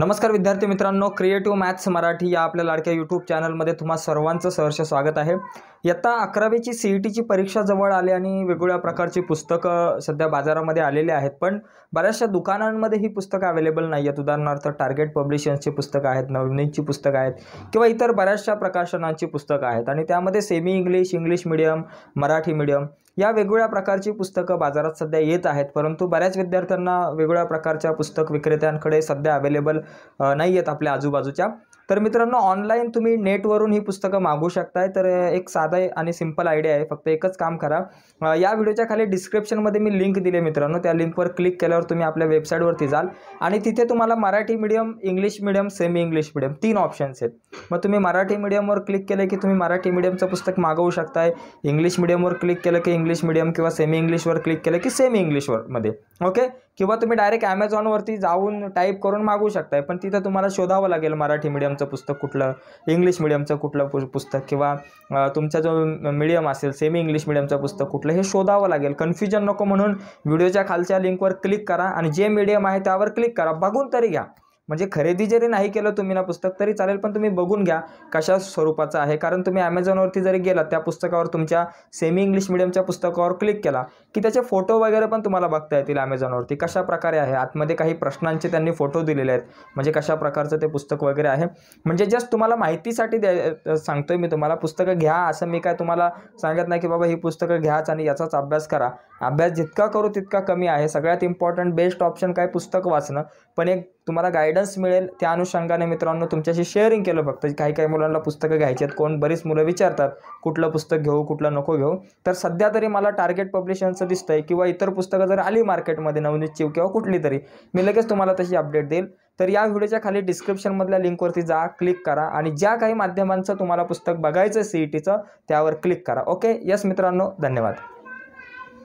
नमस्कार विद्यार्थी मित्रांनो क्रिएटिव्ह मॅथ्स मराठी या आपल्या लाडक्या यूट्यूब चॅनलमध्ये तुम्हाला सर्वांचं सहर्ष स्वागत आहे इयत्ता अकरावीची ई टीची e परीक्षा जवळ आली आणि वेगवेगळ्या प्रकारची पुस्तकं सध्या बाजारामध्ये आलेली आहेत पण बऱ्याचशा दुकानांमध्ये ही पुस्तकं अवेलेबल नाही आहेत उदाहरणार्थ टार्गेट पब्लिशन्सची पुस्तकं आहेत नवनीतची पुस्तकं आहेत किंवा इतर बऱ्याचशा प्रकाशनांची पुस्तकं आहेत आणि त्यामध्ये semi English English medium Marathi medium या वेगवेगळ्या प्रकारची पुस्तकं बाजारात सध्या येत आहेत परंतु बऱ्याच विद्यार्थ्यांना वेगवेगळ्या प्रकारच्या पुस्तक विक्रेत्यांकडे सध्या अवेलेबल नाही आहेत आपल्या आजूबाजूच्या तर मित्रांनो ऑनलाईन तुम्ही नेटवरून ही पुस्तकं मागू शकताय तर एक साधा आणि सिंपल आयडिया आहे फक्त एकच काम करा या व्हिडिओच्या खाली डिस्क्रिप्शनमध्ये मी लिंक दिली मित्रांनो त्या लिंकवर क्लिक केल्यावर तुम्ही आपल्या वेबसाईटवरती जाल आणि तिथे तुम्हाला Marathi medium English medium semi English medium तीन ऑप्शन्स आहेत मग तुम्ही मराठी मीडियमवर क्लिक केलं की तुम्ही मराठी मीडियमचं पुस्तक मागवू शकताय इंग्लिश मीडियमवर क्लिक केलं की इंग्लिश मीडियम किंवा सेमी इंग्लिशवर क्लिक केलं की सेमी इंग्लिशवरमध्ये ओके किंवा तुम्ही डायरेक्ट ॲमेझॉनवरती जाऊन टाईप करून मागू शकताय पण तिथं तुम्हाला शोधावं लागेल मराठी मीडियमचं पुस्तक कुठलं इंग्लिश मिडियमचं कुठलं पुस्तक किंवा तुमचा जो मीडियम असेल सेमी इंग्लिश मिडियमचं पुस्तक कुठलं हे शोधावं लागेल कन्फ्युजन नको म्हणून व्हिडिओच्या खालच्या लिंकवर क्लिक करा आणि जे मीडियम आहे त्यावर क्लिक करा बघून तरी घ्या म्हणजे खरेदी जरी नाही केलं तुम्ही ना पुस्तक तरी चालेल पण तुम्ही बघून घ्या कशा स्वरूपाचं आहे कारण तुम्ही ॲमेझॉनवरती जरी गेलात त्या पुस्तकावर तुमच्या सेमी इंग्लिश मिडियमच्या पुस्तकावर क्लिक केला की त्याचे फोटो वगैरे पण तुम्हाला बघता येतील ॲमेझॉनवरती कशा प्रकारे आहे आतमध्ये काही प्रश्नांचे त्यांनी फोटो दिलेले आहेत म्हणजे कशा प्रकारचं ते पुस्तक वगैरे आहे म्हणजे जस्ट तुम्हाला माहितीसाठी द्या सांगतोय मी तुम्हाला पुस्तकं घ्या असं मी काय तुम्हाला सांगत नाही की बाबा ही पुस्तकं घ्याच आणि याचाच अभ्यास करा अभ्यास जितका करू तितका कमी आहे सगळ्यात इम्पॉर्टंट बेस्ट ऑप्शन काय पुस्तक वाचणं पण एक तुम्हाला गायडन्स मिळेल त्या अनुषंगाने मित्रांनो तुमच्याशी शेअरिंग केलं फक्त काही काही मुलांना पुस्तकं घ्यायची आहेत कोण बरीच मुलं विचारतात कुठलं पुस्तक घेऊ कुठलं नको घेऊ तर सध्या तरी मला टार्गेट पब्लिशनचं दिसतं आहे किंवा इतर पुस्तकं जर आली मार्केटमध्ये नवनिश्चिव किंवा कुठली तरी मी लगेच तुम्हाला तशी अपडेट देईल तर या व्हिडिओच्या खाली डिस्क्रिप्शनमधल्या लिंकवरती जा क्लिक करा आणि ज्या काही माध्यमांचं तुम्हाला पुस्तक बघायचं सी ई टीचं त्यावर क्लिक करा ओके यस मित्रांनो धन्यवाद